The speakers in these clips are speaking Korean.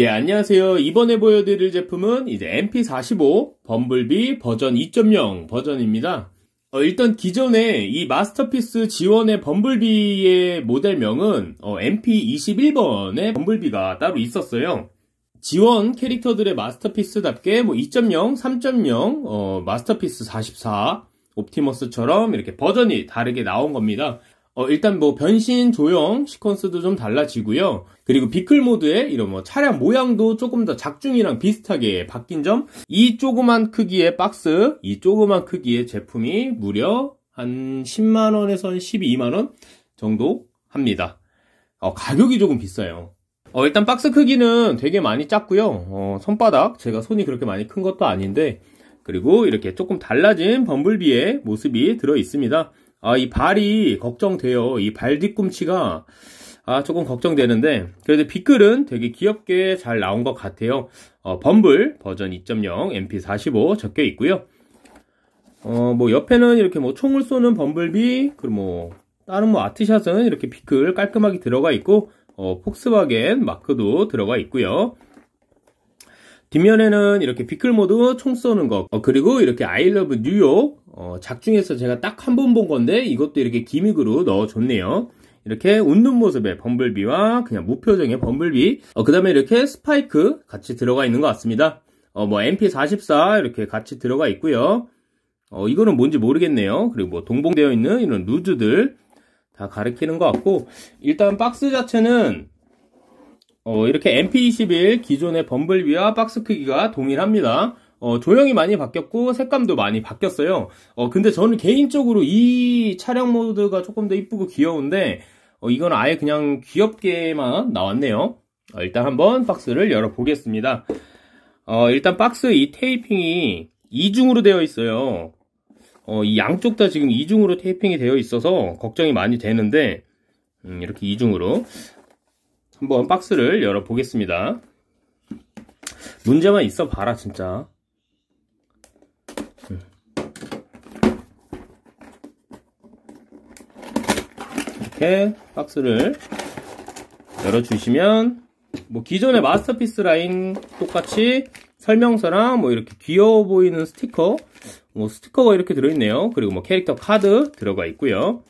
예, 안녕하세요. 이번에 보여드릴 제품은 이제 MP45 범블비 버전 2.0 버전입니다. 어, 일단 기존에 이 마스터피스 지원의 범블비의 모델명은 어, MP21번의 범블비가 따로 있었어요. 지원 캐릭터들의 마스터피스답게 뭐 2.0, 3.0, 어, 마스터피스 44, 옵티머스처럼 이렇게 버전이 다르게 나온 겁니다. 어, 일단 뭐 변신 조형 시퀀스도 좀 달라지고요. 그리고 비클 모드의 이런 뭐 차량 모양도 조금 더 작중이랑 비슷하게 바뀐 점, 이 조그만 크기의 박스, 이 조그만 크기의 제품이 무려 한 10만원에서 12만원 정도 합니다. 어, 가격이 조금 비싸요. 어, 일단 박스 크기는 되게 많이 작고요. 어, 손바닥, 제가 손이 그렇게 많이 큰 것도 아닌데, 그리고 이렇게 조금 달라진 범블비의 모습이 들어 있습니다. 아, 이 발이 걱정돼요. 이발 뒤꿈치가 아, 조금 걱정되는데 그래도 빗글은 되게 귀엽게 잘 나온 것 같아요. 어, 범블 버전 2.0 MP45 적혀 있고요. 어, 뭐 옆에는 이렇게 뭐 총을 쏘는 범블비 그리고 뭐 다른 뭐 아트샷은 이렇게 빗글 깔끔하게 들어가 있고 어, 폭스바겐 마크도 들어가 있고요. 뒷면에는 이렇게 비클 모드 총 쏘는 것 어, 그리고 이렇게 아이 러브 뉴욕 어, 작중에서 제가 딱 한 번 본 건데 이것도 이렇게 기믹으로 넣어줬네요. 이렇게 웃는 모습의 범블비와 그냥 무표정의 범블비 어, 그 다음에 이렇게 스파이크 같이 들어가 있는 것 같습니다. 어, 뭐 MP44 이렇게 같이 들어가 있고요. 어, 이거는 뭔지 모르겠네요. 그리고 뭐 동봉되어 있는 이런 루즈들 다 가리키는 것 같고 일단 박스 자체는 어, 이렇게 MP21 기존의 범블비와 박스 크기가 동일합니다. 어, 조형이 많이 바뀌었고 색감도 많이 바뀌었어요. 어, 근데 저는 개인적으로 이 차량 모드가 조금 더 이쁘고 귀여운데 어, 이건 아예 그냥 귀엽게만 나왔네요. 어, 일단 한번 박스를 열어보겠습니다. 어, 일단 박스 이 테이핑이 이중으로 되어 있어요. 어, 이 양쪽 다 지금 이중으로 테이핑이 되어 있어서 걱정이 많이 되는데 음, 이렇게 이중으로 한번 박스를 열어보겠습니다. 문제만 있어 봐라 진짜. 이렇게 박스를 열어주시면 뭐 기존의 마스터피스 라인 똑같이 설명서랑 뭐 이렇게 귀여워 보이는 스티커 뭐 스티커가 이렇게 들어있네요 그리고 뭐 캐릭터 카드 들어가 있고요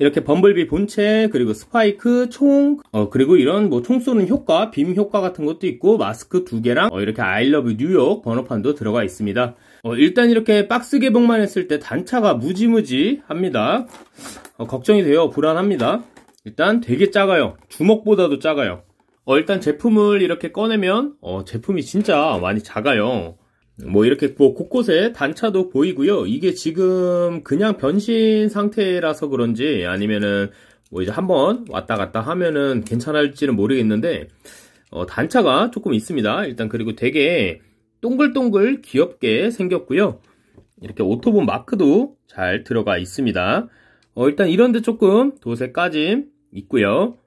이렇게 범블비 본체 그리고 스파이크 총 어, 그리고 이런 뭐총 쏘는 효과 빔 효과 같은 것도 있고 마스크 두 개랑 어, 이렇게 아이 러브 뉴욕 번호판도 들어가 있습니다 어, 일단 이렇게 박스 개봉만 했을 때 단차가 무지무지합니다. 어, 걱정이 돼요. 불안합니다. 일단 되게 작아요. 주먹보다도 작아요. 어, 일단 제품을 이렇게 꺼내면 어, 제품이 진짜 많이 작아요. 뭐 이렇게 뭐 곳곳에 단차도 보이고요. 이게 지금 그냥 변신 상태라서 그런지 아니면은 뭐 이제 한번 왔다 갔다 하면은 괜찮을지는 모르겠는데 어, 단차가 조금 있습니다. 일단 그리고 되게 동글동글 귀엽게 생겼고요. 이렇게 오토본 마크도 잘 들어가 있습니다. 어, 일단 이런데 조금 도색까지 있고요.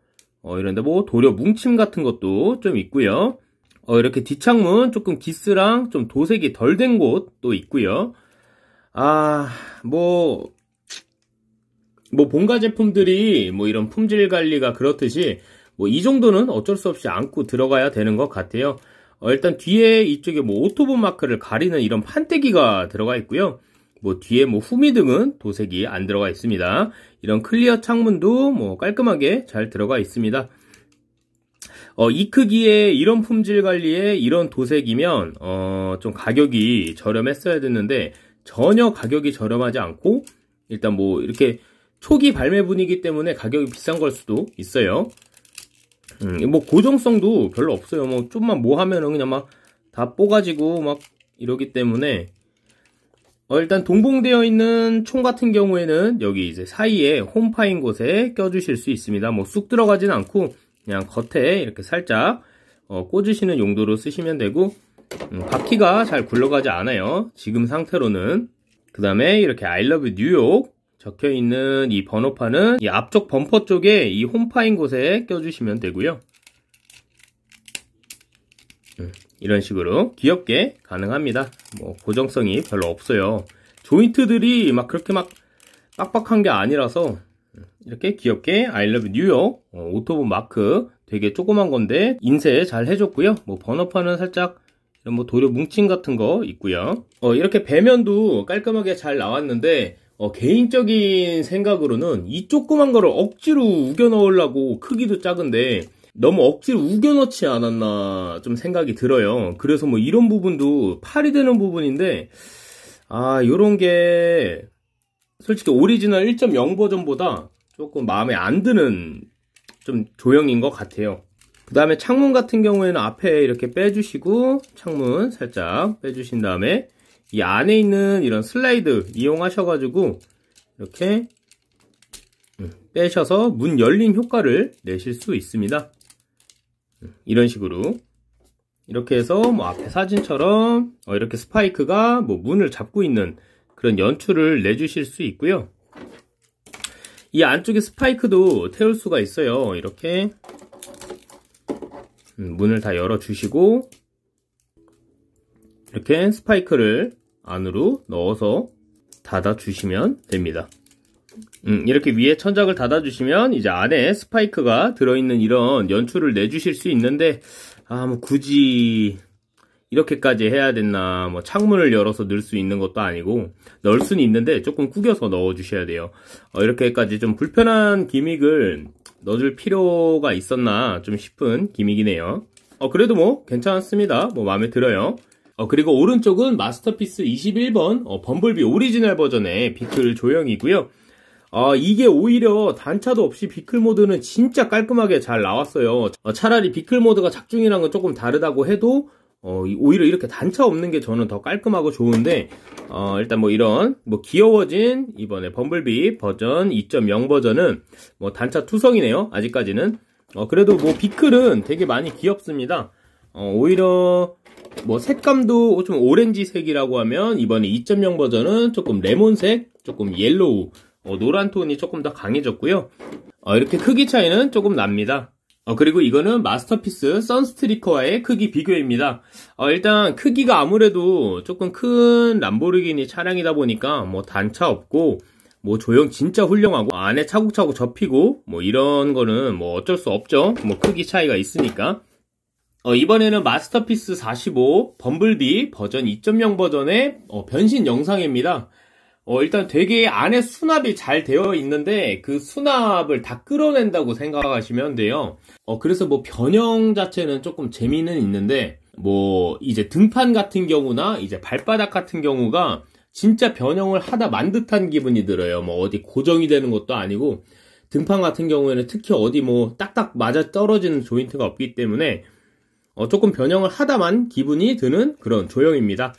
어, 이런데 뭐 도료 뭉침 같은 것도 좀 있고요. 어, 이렇게 뒷창문 조금 기스랑 좀 도색이 덜 된 곳도 있고요. 아, 뭐, 뭐 본가 제품들이 뭐 이런 품질 관리가 그렇듯이 뭐 이 정도는 어쩔 수 없이 안고 들어가야 되는 것 같아요. 어, 일단 뒤에 이쪽에 뭐 오토본 마크를 가리는 이런 판때기가 들어가 있고요. 뭐 뒤에 뭐 후미 등은 도색이 안 들어가 있습니다. 이런 클리어 창문도 뭐 깔끔하게 잘 들어가 있습니다. 어, 이 크기에 이런 품질 관리에 이런 도색이면 어, 좀 가격이 저렴했어야 됐는데 전혀 가격이 저렴하지 않고 일단 뭐 이렇게 초기 발매분이기 때문에 가격이 비싼 걸 수도 있어요. 음, 뭐 고정성도 별로 없어요. 뭐 좀만 뭐 하면은 그냥 막 다 뽑아지고 막 이러기 때문에 어, 일단 동봉되어 있는 총 같은 경우에는 여기 이제 사이에 홈파인 곳에 껴주실 수 있습니다. 뭐 쑥 들어가진 않고 그냥 겉에 이렇게 살짝 어, 꽂으시는 용도로 쓰시면 되고 음, 바퀴가 잘 굴러가지 않아요. 지금 상태로는 그 다음에 이렇게 I love 뉴욕 적혀 있는 이 번호판은 이 앞쪽 범퍼 쪽에 이 홈파인 곳에 껴주시면 되고요. 음, 이런 식으로 귀엽게 가능합니다. 뭐 고정성이 별로 없어요. 조인트들이 막 그렇게 막 빡빡한 게 아니라서 음, 이렇게 귀엽게 I love 뉴욕 어, 오토본 마크 되게 조그만 건데 인쇄 잘 해줬고요. 뭐 번호판은 살짝 이런 뭐 도료 뭉침 같은 거 있고요. 어, 이렇게 배면도 깔끔하게 잘 나왔는데 어, 개인적인 생각으로는 이 조그만 거를 억지로 우겨 넣으려고 크기도 작은데 너무 억지로 우겨 넣지 않았나 좀 생각이 들어요. 그래서 뭐 이런 부분도 팔이 되는 부분인데 아 요런 게 솔직히 오리지널 1.0 버전보다 조금 마음에 안 드는 좀 조형인 것 같아요. 그 다음에 창문 같은 경우에는 앞에 이렇게 빼주시고 창문 살짝 빼주신 다음에 이 안에 있는 이런 슬라이드 이용하셔가지고 이렇게 음, 빼셔서 문 열림 효과를 내실 수 있습니다. 음, 이런 식으로 이렇게 해서 뭐 앞에 사진처럼 어, 이렇게 스파이크가 뭐 문을 잡고 있는 그런 연출을 내주실 수 있고요. 이 안쪽에 스파이크도 태울 수가 있어요. 이렇게 음, 문을 다 열어주시고 이렇게 스파이크를 안으로 넣어서 닫아주시면 됩니다. 음, 이렇게 위에 천장을 닫아주시면 이제 안에 스파이크가 들어있는 이런 연출을 내주실 수 있는데 아뭐 굳이 이렇게까지 해야 됐나 뭐 창문을 열어서 넣을 수 있는 것도 아니고 넣을 수는 있는데 조금 구겨서 넣어 주셔야 돼요 어, 이렇게까지 좀 불편한 기믹을 넣어줄 필요가 있었나 좀 싶은 기믹이네요 어, 그래도 뭐 괜찮습니다 뭐 마음에 들어요 어, 그리고 오른쪽은 마스터피스 21번 어, 범블비 오리지널 버전의 비클 조형이고요. 어, 이게 오히려 단차도 없이 비클 모드는 진짜 깔끔하게 잘 나왔어요. 어, 차라리 비클 모드가 작중이랑은 조금 다르다고 해도 어, 오히려 이렇게 단차 없는 게 저는 더 깔끔하고 좋은데 어, 일단 뭐 이런 뭐 귀여워진 이번에 범블비 버전 2.0 버전은 뭐 단차 투성이네요 아직까지는 어, 그래도 뭐 비클은 되게 많이 귀엽습니다 어, 오히려 뭐 색감도 좀 오렌지색이라고 하면 이번에 2.0 버전은 조금 레몬색, 조금 옐로우, 어, 노란 톤이 조금 더 강해졌고요. 어, 이렇게 크기 차이는 조금 납니다. 어, 그리고 이거는 마스터피스 선스트리커와의 크기 비교입니다. 어, 일단 크기가 아무래도 조금 큰 람보르기니 차량이다 보니까 뭐 단차 없고 뭐 조형 진짜 훌륭하고 안에 차곡차곡 접히고 뭐 이런 거는 뭐 어쩔 수 없죠. 뭐 크기 차이가 있으니까. 어, 이번에는 마스터피스 45 범블비 버전 2.0 버전의 어, 변신 영상입니다. 어, 일단 되게 안에 수납이 잘 되어 있는데 그 수납을 다 끌어낸다고 생각하시면 돼요. 어, 그래서 뭐 변형 자체는 조금 재미는 있는데 뭐 이제 등판 같은 경우나 이제 발바닥 같은 경우가 진짜 변형을 하다 만 듯한 기분이 들어요. 뭐 어디 고정이 되는 것도 아니고 등판 같은 경우에는 특히 어디 뭐 딱딱 맞아 떨어지는 조인트가 없기 때문에 어, 조금 변형을 하다만 기분이 드는 그런 조형입니다.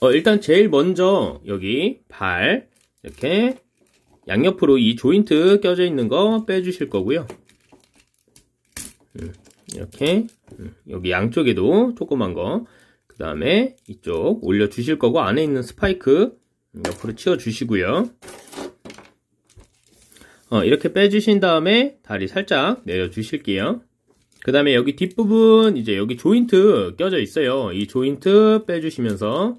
어, 일단 제일 먼저 여기 발 이렇게 양옆으로 이 조인트 껴져 있는 거 빼주실 거고요. 음, 이렇게 음, 여기 양쪽에도 조그만 거 그 다음에 이쪽 올려주실 거고 안에 있는 스파이크 옆으로 치워주시고요. 어, 이렇게 빼주신 다음에 다리 살짝 내려주실게요. 그 다음에 여기 뒷부분 이제 여기 조인트 껴져 있어요 이 조인트 빼주시면서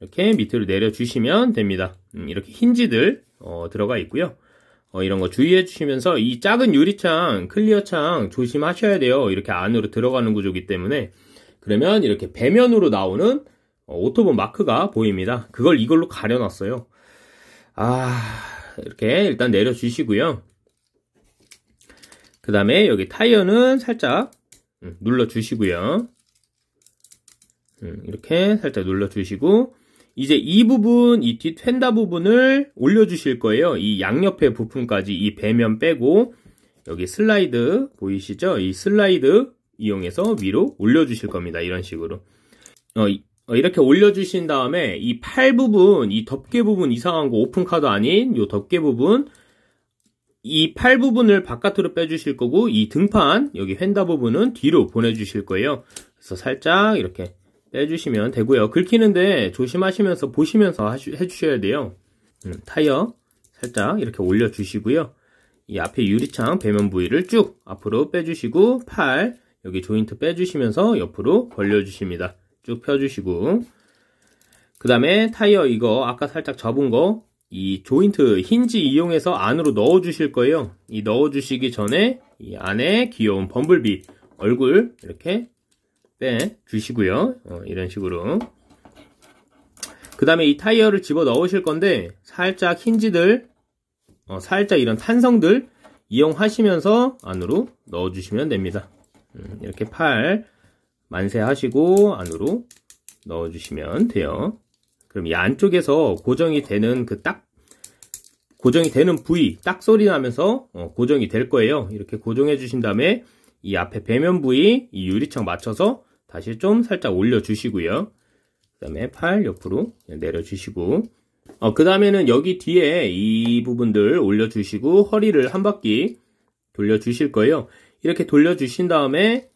이렇게 밑으로 내려주시면 됩니다 음, 이렇게 힌지들 어, 들어가 있고요 어, 이런 거 주의해 주시면서 이 작은 유리창 클리어창 조심하셔야 돼요 이렇게 안으로 들어가는 구조기 때문에 그러면 이렇게 배면으로 나오는 어, 오토본 마크가 보입니다 그걸 이걸로 가려놨어요 아 이렇게 일단 내려주시고요 그 다음에 여기 타이어는 살짝 음, 눌러주시고요. 음, 이렇게 살짝 눌러주시고 이제 이 부분, 이뒤 휀다 부분을 올려주실 거예요. 이 양옆에 부품까지 이 배면 빼고 여기 슬라이드 보이시죠? 이 슬라이드 이용해서 위로 올려주실 겁니다. 이런 식으로 어, 어, 이렇게 올려주신 다음에 이 팔 부분, 이 덮개 부분 이상한 거 오픈카드 아닌 이 덮개 부분 이팔 부분을 바깥으로 빼주실 거고 이 등판 여기 휀다 부분은 뒤로 보내주실 거예요. 그래서 살짝 이렇게 빼주시면 되고요. 긁히는데 조심하시면서 보시면서 하시, 해주셔야 돼요. 음, 타이어 살짝 이렇게 올려주시고요. 이 앞에 유리창 배면 부위를 쭉 앞으로 빼주시고 팔 여기 조인트 빼주시면서 옆으로 벌려주십니다. 쭉 펴주시고 그 다음에 타이어 이거 아까 살짝 접은 거이 조인트 힌지 이용해서 안으로 넣어 주실 거예요. 이 넣어 주시기 전에 이 안에 귀여운 범블비 얼굴 이렇게 빼 주시고요. 어, 이런 식으로. 그 다음에 이 타이어를 집어 넣으실 건데 살짝 힌지들 어, 살짝 이런 탄성들 이용하시면서 안으로 넣어 주시면 됩니다. 음, 이렇게 팔 만세하시고 안으로 넣어 주시면 돼요. 그럼 이 안쪽에서 고정이 되는 그 딱 고정이 되는 부위 딱 소리 나면서 어, 고정이 될 거예요 이렇게 고정해 주신 다음에 이 앞에 배면 부위 이 유리창 맞춰서 다시 좀 살짝 올려 주시고요 그 다음에 팔 옆으로 내려 주시고 어, 그 다음에는 여기 뒤에 이 부분들 올려 주시고 허리를 한 바퀴 돌려 주실 거예요 이렇게 돌려 주신 다음에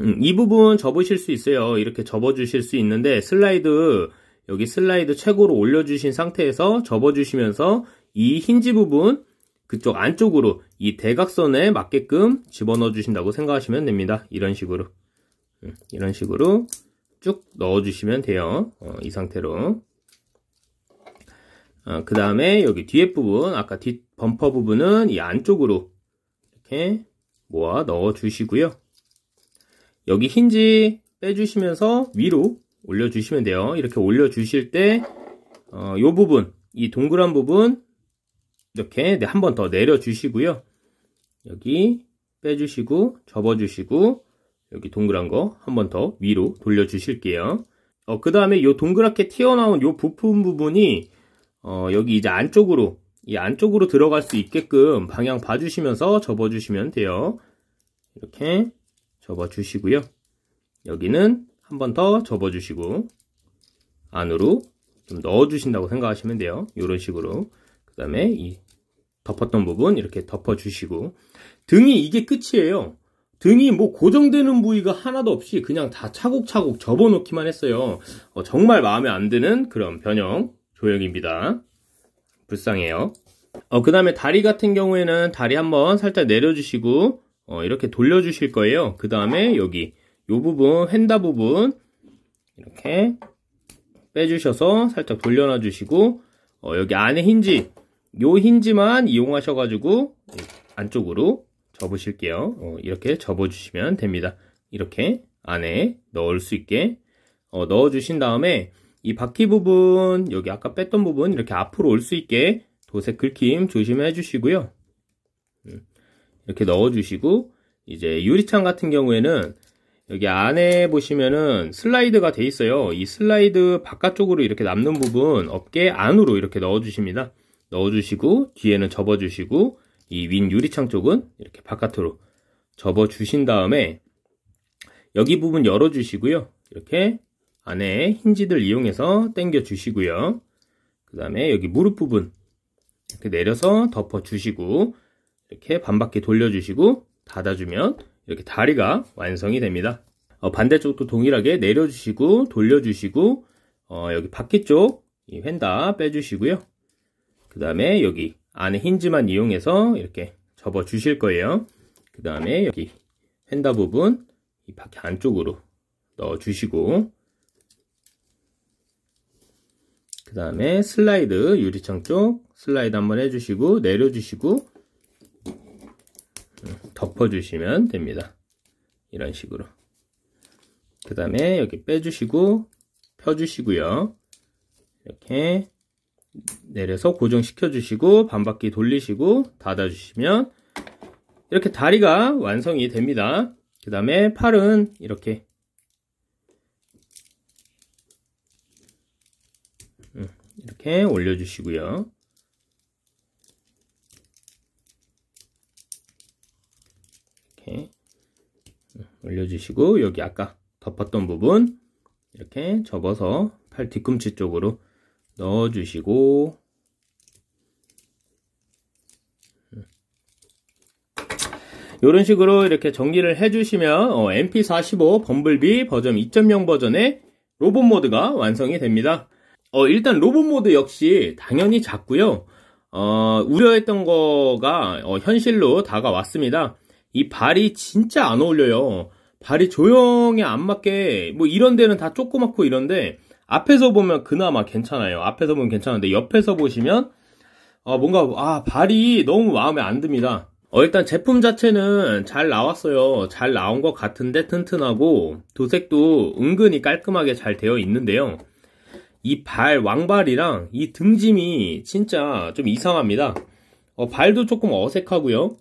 음, 이 부분 접으실 수 있어요. 이렇게 접어주실 수 있는데 슬라이드 여기 슬라이드 최고로 올려주신 상태에서 접어주시면서 이 힌지 부분 그쪽 안쪽으로 이 대각선에 맞게끔 집어넣어 주신다고 생각하시면 됩니다. 이런 식으로 음, 이런 식으로 쭉 넣어주시면 돼요. 어, 이 상태로 어, 그 다음에 여기 뒤에 부분 아까 뒷 범퍼 부분은 이 안쪽으로 이렇게 모아 넣어 주시고요. 여기 힌지 빼주시면서 위로 올려주시면 돼요. 이렇게 올려주실 때, 어, 부분, 이 동그란 부분, 이렇게 네, 한 번 더 내려주시고요. 여기 빼주시고, 접어주시고, 여기 동그란 거 한 번 더 위로 돌려주실게요. 어, 그 다음에 요 동그랗게 튀어나온 요 부품 부분이, 어, 여기 이제 안쪽으로, 이 안쪽으로 들어갈 수 있게끔 방향 봐주시면서 접어주시면 돼요. 이렇게 접어주시고요. 여기는 한 번 더 접어주시고 안으로 좀 넣어주신다고 생각하시면 돼요. 이런 식으로 그 다음에 이 덮었던 부분 이렇게 덮어주시고 등이 이게 끝이에요. 등이 뭐 고정되는 부위가 하나도 없이 그냥 다 차곡차곡 접어놓기만 했어요. 어, 정말 마음에 안 드는 그런 변형 조형입니다. 불쌍해요. 어, 그 다음에 다리 같은 경우에는 다리 한번 살짝 내려주시고 어, 이렇게 돌려주실 거예요. 그 다음에 여기 요 부분, 휀다 부분 이렇게 빼주셔서 살짝 돌려놔 주시고 어, 여기 안에 힌지 요 힌지만 이용하셔가지고 안쪽으로 접으실게요. 어, 이렇게 접어주시면 됩니다. 이렇게 안에 넣을 수 있게 어, 넣어주신 다음에 이 바퀴 부분 여기 아까 뺐던 부분 이렇게 앞으로 올 수 있게 도색 긁힘 조심해 주시고요. 음. 이렇게 넣어주시고 이제 유리창 같은 경우에는 여기 안에 보시면은 슬라이드가 돼 있어요. 이 슬라이드 바깥쪽으로 이렇게 남는 부분 어깨 안으로 이렇게 넣어주십니다. 넣어주시고 뒤에는 접어주시고 이 윈 유리창 쪽은 이렇게 바깥으로 접어주신 다음에 여기 부분 열어주시고요. 이렇게 안에 힌지들 이용해서 당겨주시고요. 그 다음에 여기 무릎 부분 이렇게 내려서 덮어주시고 이렇게 반바퀴 돌려주시고 닫아주면 이렇게 다리가 완성이 됩니다. 어, 반대쪽도 동일하게 내려주시고 돌려주시고 어, 여기 바퀴 쪽이 휀다 빼주시고요. 그 다음에 여기 안에 힌지만 이용해서 이렇게 접어 주실 거예요. 그 다음에 여기 휀다 부분 이 바퀴 안쪽으로 넣어 주시고 그 다음에 슬라이드 유리창 쪽 슬라이드 한번 해주시고 내려주시고 덮어주시면 됩니다. 이런 식으로. 그 다음에 여기 빼주시고 펴주시고요. 이렇게 내려서 고정시켜 주시고 반바퀴 돌리시고 닫아 주시면 이렇게 다리가 완성이 됩니다 그 다음에 팔은 이렇게 음, 이렇게 올려 주시고요 이렇게 음, 올려주시고 여기 아까 덮었던 부분 이렇게 접어서 팔 뒤꿈치 쪽으로 넣어주시고 이런 음. 식으로 이렇게 정리를 해주시면 어, MP45 범블비 버전 2.0 버전의 로봇 모드가 완성이 됩니다. 어, 일단 로봇 모드 역시 당연히 작고요. 어, 우려했던 거가 어, 현실로 다가왔습니다. 이 발이 진짜 안 어울려요. 발이 조형에 안 맞게 뭐 이런 데는 다 조그맣고 이런데 앞에서 보면 그나마 괜찮아요. 앞에서 보면 괜찮은데 옆에서 보시면 어 뭔가 아 발이 너무 마음에 안 듭니다. 어 일단 제품 자체는 잘 나왔어요. 잘 나온 것 같은데 튼튼하고 도색도 은근히 깔끔하게 잘 되어 있는데요. 이 발 왕발이랑 이 등짐이 진짜 좀 이상합니다. 어 발도 조금 어색하고요.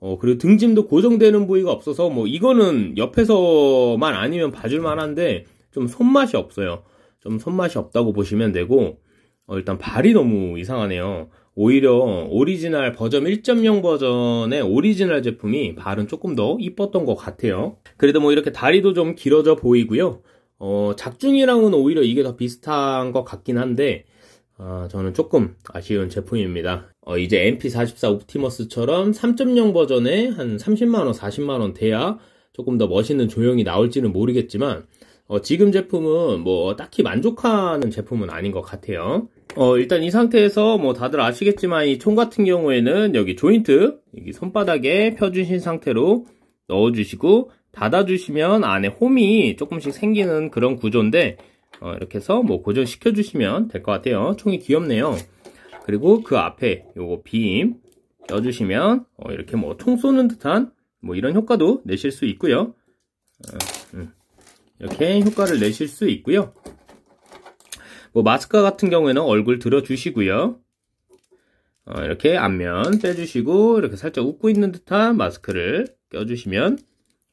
어, 그리고 등짐도 고정되는 부위가 없어서 뭐 이거는 옆에서만 아니면 봐줄 만한데 좀 손맛이 없어요. 좀 손맛이 없다고 보시면 되고 어, 일단 발이 너무 이상하네요. 오히려 오리지널 버전 1.0 버전의 오리지널 제품이 발은 조금 더 이뻤던 것 같아요. 그래도 뭐 이렇게 다리도 좀 길어져 보이고요. 어, 작중이랑은 오히려 이게 더 비슷한 것 같긴 한데 아, 저는 조금 아쉬운 제품입니다. 어, 이제 MP44 옵티머스처럼 3.0 버전에 한 30만원, 40만원 돼야 조금 더 멋있는 조형이 나올지는 모르겠지만 어, 지금 제품은 뭐 딱히 만족하는 제품은 아닌 것 같아요. 어, 일단 이 상태에서 뭐 다들 아시겠지만 이 총 같은 경우에는 여기 조인트 여기 손바닥에 펴주신 상태로 넣어주시고 닫아주시면 안에 홈이 조금씩 생기는 그런 구조인데 어, 이렇게 해서 뭐 고정시켜 주시면 될 것 같아요 총이 귀엽네요 그리고 그 앞에 요거 빔 껴주시면 어, 이렇게 뭐 총 쏘는 듯한 뭐 이런 효과도 내실 수 있고요 어, 음. 이렇게 효과를 내실 수 있고요 뭐 마스크 같은 경우에는 얼굴 들어주시고요 어, 이렇게 앞면 빼주시고 이렇게 살짝 웃고 있는 듯한 마스크를 껴주시면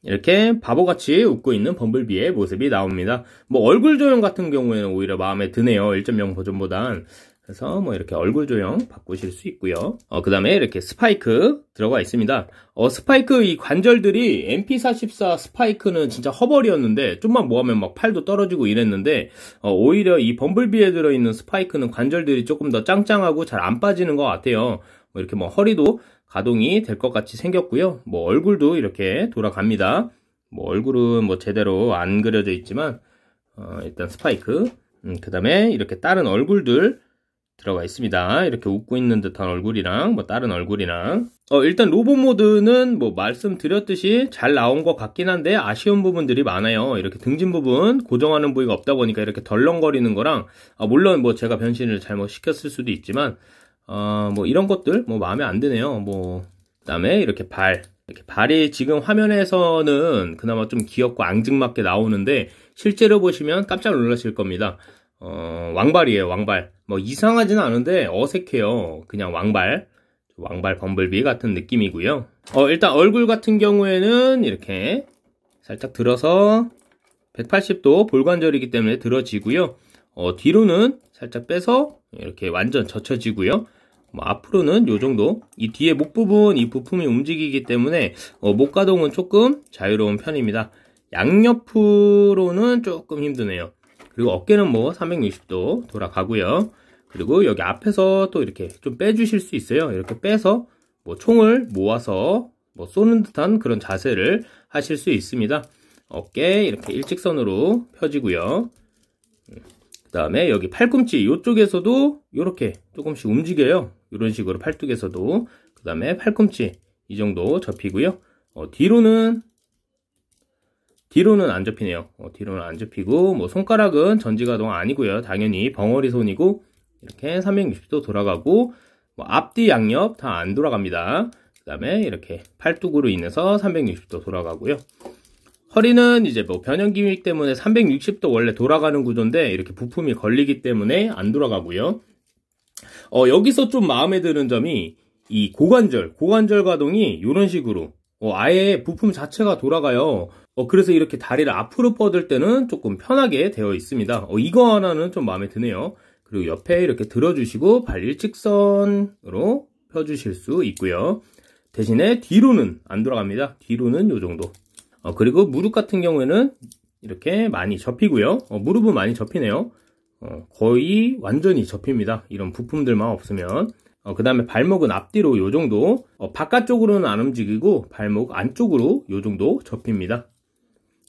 이렇게 바보같이 웃고 있는 범블비의 모습이 나옵니다. 뭐 얼굴 조형 같은 경우에는 오히려 마음에 드네요. 1.0 버전보단. 그래서 뭐 이렇게 얼굴 조형 바꾸실 수 있고요. 어, 그 다음에 이렇게 스파이크 들어가 있습니다. 어, 스파이크 이 관절들이 MP44 스파이크는 진짜 허벌이었는데 좀만 모으면 막 팔도 떨어지고 이랬는데 어, 오히려 이 범블비에 들어있는 스파이크는 관절들이 조금 더 짱짱하고 잘 안 빠지는 것 같아요. 뭐 이렇게 뭐 허리도 가동이 될 것 같이 생겼고요. 뭐 얼굴도 이렇게 돌아갑니다. 뭐 얼굴은 뭐 제대로 안 그려져 있지만 어, 일단 스파이크 음, 그 다음에 이렇게 다른 얼굴들 들어가 있습니다. 이렇게 웃고 있는 듯한 얼굴이랑 뭐 다른 얼굴이랑 어, 일단 로봇 모드는 뭐 말씀드렸듯이 잘 나온 것 같긴 한데 아쉬운 부분들이 많아요. 이렇게 등진 부분 고정하는 부위가 없다 보니까 이렇게 덜렁거리는 거랑 아, 물론 뭐 제가 변신을 잘못 시켰을 수도 있지만 어, 뭐 이런 것들 뭐 마음에 안 드네요. 뭐 그다음에 이렇게 발 이렇게 발이 지금 화면에서는 그나마 좀 귀엽고 앙증맞게 나오는데 실제로 보시면 깜짝 놀라실 겁니다. 어, 왕발이에요, 왕발. 뭐 이상하진 않은데 어색해요. 그냥 왕발. 왕발 범블비 같은 느낌이고요. 어, 일단 얼굴 같은 경우에는 이렇게 살짝 들어서 180도 볼관절이기 때문에 들어지고요. 어, 뒤로는 살짝 빼서 이렇게 완전 젖혀지고요. 뭐 앞으로는 요 정도 이 뒤에 목 부분 이 부품이 움직이기 때문에 어, 목 가동은 조금 자유로운 편입니다 양옆으로는 조금 힘드네요 그리고 어깨는 뭐 360도 돌아가고요 그리고 여기 앞에서 또 이렇게 좀 빼주실 수 있어요 이렇게 빼서 뭐 총을 모아서 뭐 쏘는 듯한 그런 자세를 하실 수 있습니다 어깨 이렇게 일직선으로 펴지고요 음, 그 다음에 여기 팔꿈치 이쪽에서도 이렇게 조금씩 움직여요 이런 식으로 팔뚝에서도 그 다음에 팔꿈치 이 정도 접히고요. 어, 뒤로는 뒤로는 안 접히네요. 어, 뒤로는 안 접히고 뭐 손가락은 전지가동 아니고요. 당연히 벙어리 손이고 이렇게 360도 돌아가고 뭐 앞뒤 양옆 다 안 돌아갑니다. 그 다음에 이렇게 팔뚝으로 인해서 360도 돌아가고요. 허리는 이제 뭐 변형 기믹 때문에 360도 원래 돌아가는 구조인데 이렇게 부품이 걸리기 때문에 안 돌아가고요. 어, 여기서 좀 마음에 드는 점이 이 고관절, 고관절 가동이 이런 식으로 어, 아예 부품 자체가 돌아가요. 어, 그래서 이렇게 다리를 앞으로 뻗을 때는 조금 편하게 되어 있습니다. 어, 이거 하나는 좀 마음에 드네요. 그리고 옆에 이렇게 들어주시고 발 일직선으로 펴주실 수 있고요. 대신에 뒤로는 안 돌아갑니다. 뒤로는 이 정도. 어, 그리고 무릎 같은 경우에는 이렇게 많이 접히고요. 어, 무릎은 많이 접히네요. 어, 거의 완전히 접힙니다. 이런 부품들만 없으면 어, 그 다음에 발목은 앞뒤로 요 정도 어, 바깥쪽으로는 안 움직이고 발목 안쪽으로 요 정도 접힙니다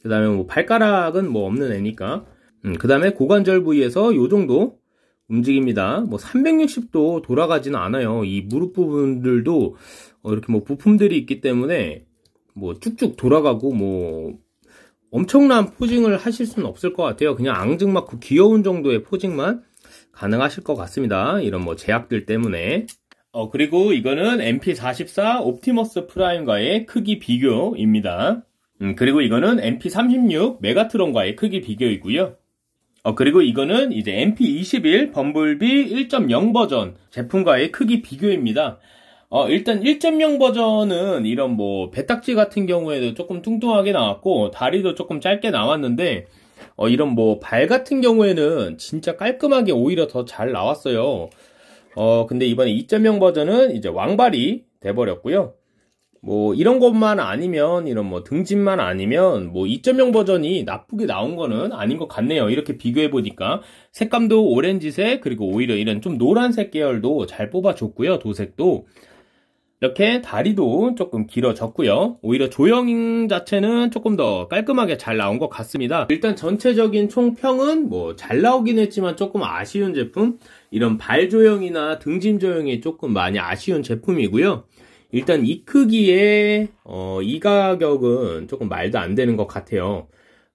그 다음에 뭐 발가락은 뭐 없는 애니까 음, 그 다음에 고관절 부위에서 요 정도 움직입니다 뭐 360도 돌아가지는 않아요 이 무릎 부분들도 어, 이렇게 뭐 부품들이 있기 때문에 뭐 쭉쭉 돌아가고 뭐 엄청난 포징을 하실 수는 없을 것 같아요. 그냥 앙증 맞고 귀여운 정도의 포징만 가능하실 것 같습니다. 이런 뭐 제약들 때문에. 어, 그리고 이거는 MP44 옵티머스 프라임과의 크기 비교입니다. 음, 그리고 이거는 MP36 메가트론과의 크기 비교이고요. 어, 그리고 이거는 이제 MP21 범블비 1.0 버전 제품과의 크기 비교입니다. 어, 일단 1.0 버전은 이런 뭐 배딱지 같은 경우에도 조금 뚱뚱하게 나왔고 다리도 조금 짧게 나왔는데 어, 이런 뭐 발 같은 경우에는 진짜 깔끔하게 오히려 더 잘 나왔어요. 어, 근데 이번에 2.0 버전은 이제 왕발이 돼버렸고요. 뭐 이런 것만 아니면 이런 뭐 등짐만 아니면 뭐 2.0 버전이 나쁘게 나온 거는 아닌 것 같네요. 이렇게 비교해 보니까 색감도 오렌지색 그리고 오히려 이런 좀 노란색 계열도 잘 뽑아줬고요. 도색도 이렇게 다리도 조금 길어졌고요. 오히려 조형 자체는 조금 더 깔끔하게 잘 나온 것 같습니다. 일단 전체적인 총평은 뭐 잘 나오긴 했지만 조금 아쉬운 제품 이런 발 조형이나 등짐 조형이 조금 많이 아쉬운 제품이고요. 일단 이 크기에 어, 이 가격은 조금 말도 안 되는 것 같아요.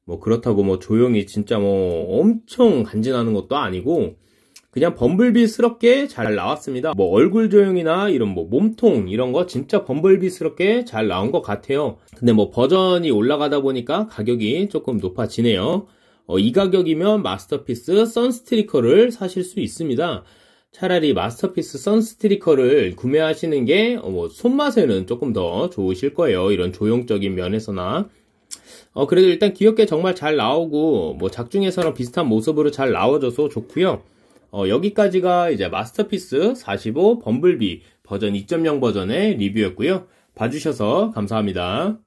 뭐 그렇다고 뭐 조형이 진짜 뭐 엄청 간지나는 것도 아니고 그냥 범블비스럽게 잘 나왔습니다. 뭐 얼굴 조형이나 이런 뭐 몸통 이런 거 진짜 범블비스럽게 잘 나온 것 같아요. 근데 뭐 버전이 올라가다 보니까 가격이 조금 높아지네요. 어, 이 가격이면 마스터피스 선스트리커를 사실 수 있습니다. 차라리 마스터피스 선스트리커를 구매하시는 게 어, 뭐 손맛에는 조금 더 좋으실 거예요. 이런 조형적인 면에서나 어, 그래도 일단 귀엽게 정말 잘 나오고 뭐 작중에서랑 비슷한 모습으로 잘 나와줘서 좋고요. 어, 여기까지가 이제 마스터피스 45 범블비 버전 2.0 버전의 리뷰였고요. 봐주셔서 감사합니다.